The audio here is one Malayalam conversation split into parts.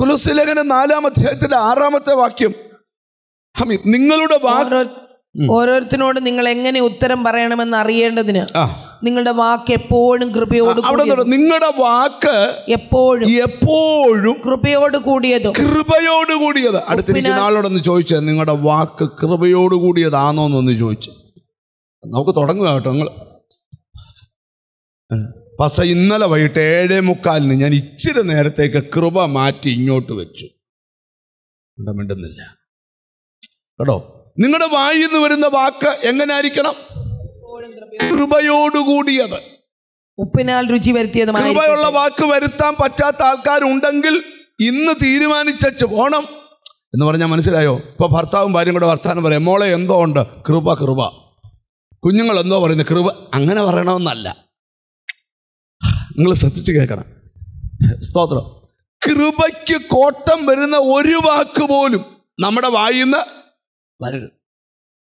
കുലസിലേഖനം നാലാം അധ്യായത്തിന്റെ ആറാമത്തെ വാക്യം നിങ്ങളുടെ ഓരോരുത്തരോട് നിങ്ങൾ എങ്ങനെ ഉത്തരം പറയണമെന്ന് അറിയേണ്ടതിന് നിങ്ങളുടെ വാക്ക് എപ്പോഴും കൃപയോട് അവിടെ നിങ്ങളുടെ വാക്ക് എപ്പോഴും എപ്പോഴും കൃപയോട് കൂടിയത് കൃപയോട് കൂടിയത് അടുത്ത ആളോടൊന്ന് ചോദിച്ചത് നിങ്ങളുടെ വാക്ക് കൃപയോട് കൂടിയതാണോന്നൊന്ന് ചോദിച്ചു നമുക്ക് തുടങ്ങുക കേട്ടോ നിങ്ങൾ പാസ്റ്റർ ഇന്നലെ വൈകിട്ട് ഏഴേ മുക്കാലിന് ഞാൻ ഇച്ചിരി നേരത്തേക്ക് കൃപ മാറ്റി ഇങ്ങോട്ട് വെച്ചു ഇവിടെ കേട്ടോ നിങ്ങളുടെ വായിൽ നിന്ന് വരുന്ന വാക്ക് എങ്ങനായിരിക്കണം കൃപയോടുകൂടിയത് ഉപ്പിനാൽ രുചി വരുത്തിയത് കൃപയുള്ള വാക്ക് വരുത്താൻ പറ്റാത്ത ആൾക്കാരുണ്ടെങ്കിൽ ഇന്ന് തീരുമാനിച്ച പോണം എന്ന് പറഞ്ഞാൽ മനസ്സിലായോ ഇപ്പൊ ഭർത്താവും ഭാര്യയും കൂടെ വർത്താനം പറയാം മോളെ എന്തോ ഉണ്ട് കൃപ കൃപ കുഞ്ഞുങ്ങൾ എന്തോ പറയുന്നത് കൃപ അങ്ങനെ പറയണമെന്നല്ല നിങ്ങൾ ശ്രദ്ധിച്ച് കേൾക്കണം സ്തോത്രം കൃപയ്ക്ക് കോട്ടം വരുന്ന ഒരു വാക്ക് പോലും നമ്മുടെ വായിന്ന് വരരുത്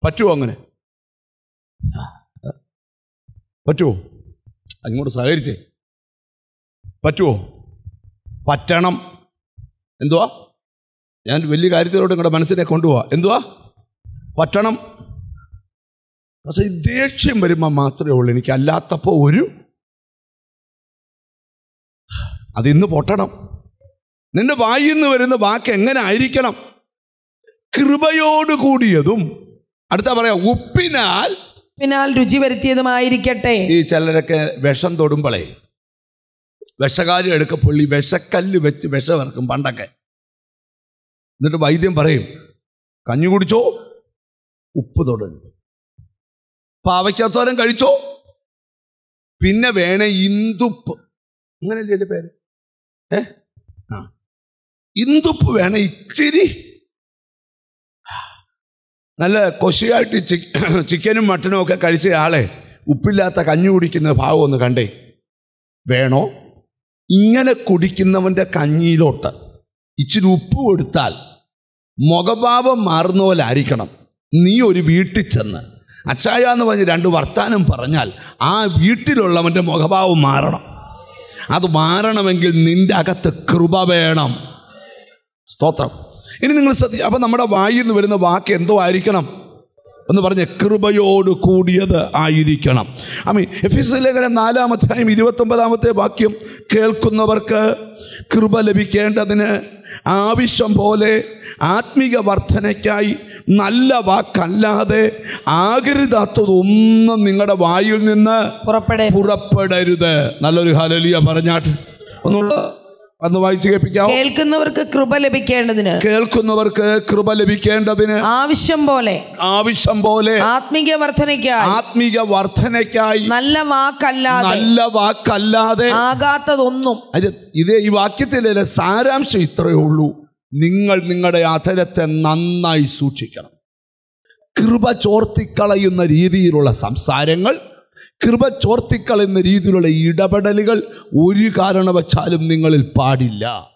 പറ്റുമോ അങ്ങനെ പറ്റുമോ അങ്ങോട്ട് സഹകരിച്ചേ പറ്റുമോ പറ്റണം എന്തുവാ ഞാൻ വലിയ കാര്യത്തിലോട്ട് നിങ്ങളുടെ മനസ്സിനെ കൊണ്ടുപോവാ എന്തുവാ പറ്റണം പക്ഷേ ഈ ദേഷ്യം വരുമ്പോൾ മാത്രമേ ഉള്ളൂ എനിക്ക് അല്ലാത്തപ്പോൾ ഒരു അതിന്ന് പൊട്ടണം നിന്റെ വായിൽ നിന്ന് വരുന്ന വാക്ക് എങ്ങനെ ആയിരിക്കണം കൃപയോട് കൂടിയതും അടുത്ത പറയാ ഉപ്പിനാൽ ഉപ്പിനാൽ രുചി വരുത്തിയതുമായിരിക്കട്ടെ ഈ ചിലരൊക്കെ വിഷം തൊടുമ്പളേ വിഷകാരി എടുക്കപ്പോൾ ഈ വിഷക്കല്ല് വെച്ച് വിഷമിറക്കും പണ്ടൊക്കെ എന്നിട്ട് വൈദ്യം പറയും കഞ്ഞി കുടിച്ചോ ഉപ്പ് തൊടരുത് പാവയ്ക്കത്തോരം കഴിച്ചോ പിന്നെ വേണേ ഇന്ദുപ്പ് അങ്ങനെയല്ലേ എൻ്റെ പേര് ഇന്ദുപ്പ് വേണം ഇച്ചിരി നല്ല കൊശിയായിട്ട് ചിക്കനും മട്ടനും ഒക്കെ കഴിച്ച ആളെ ഉപ്പില്ലാത്ത കഞ്ഞി കുടിക്കുന്ന ഭാവം ഒന്ന് കണ്ടേ വേണോ ഇങ്ങനെ കുടിക്കുന്നവൻ്റെ കഞ്ഞിയിലോട്ട് ഇച്ചിരി ഉപ്പ് കൊടുത്താൽ മുഖഭാവം മാറുന്ന പോലെ ആയിരിക്കണം നീ ഒരു വീട്ടിൽ ചെന്ന് അച്ചായ എന്ന് പറഞ്ഞ് രണ്ട് വർത്താനം പറഞ്ഞാൽ ആ വീട്ടിലുള്ളവൻ്റെ മുഖഭാവം മാറണം അത് മാറണമെങ്കിൽ നിൻ്റെ അകത്ത് കൃപ വേണം സ്തോത്രം ഇനി നിങ്ങൾ ശ്രദ്ധിച്ചു അപ്പം നമ്മുടെ വായിൽ നിന്ന് വരുന്ന വാക്ക് എന്തോ ആയിരിക്കണം എന്ന് പറഞ്ഞ് കൃപയോട് കൂടിയത് ആയിരിക്കണം ഐ എഫ് എസ് ലേഖനം നാലാമധ്യായം ഇരുപത്തൊമ്പതാമത്തെ വാക്യം കേൾക്കുന്നവർക്ക് കൃപ ലഭിക്കേണ്ടതിന് ആവശ്യം പോലെ ആത്മീക വർധനയ്ക്കായി നല്ല വാക്കല്ലാതെ ആകരുതാത്തതൊന്നും നിങ്ങളുടെ വായിൽ നിന്ന് പുറപ്പെടരുത് നല്ലൊരു ഹലലിയ പറഞ്ഞാട്ട് ഒന്നുള്ള അന്ന് വായിച്ചു കേൾപ്പിക്കാം കേൾക്കുന്നവർക്ക് കൃപ ലഭിക്കേണ്ടതിന് കേൾക്കുന്നവർക്ക് കൃപ ലഭിക്കേണ്ടതിന് ആവശ്യം പോലെ ആവശ്യം പോലെ ആത്മീയ വർധനയ്ക്കായി ആത്മീയ വർധനയ്ക്കായി നല്ല വാക്കല്ലാതെ നല്ല വാക്കല്ലാതെ ആകാത്തതൊന്നും ഇതേ ഈ വാക്യത്തിലെ സാരാംശം ഇത്രയേ ഉള്ളൂ നിങ്ങൾ നിങ്ങളുടെ അധരത്തെ നന്നായി സൂക്ഷിക്കണം കൃപ ചോർത്തിക്കളയുന്ന രീതിയിലുള്ള സംസാരങ്ങൾ കൃപ ചോർത്തിക്കളയുന്ന രീതിയിലുള്ള ഇടപെടലുകൾ ഒരു കാരണവശാലും നിങ്ങളിൽ പാടില്ല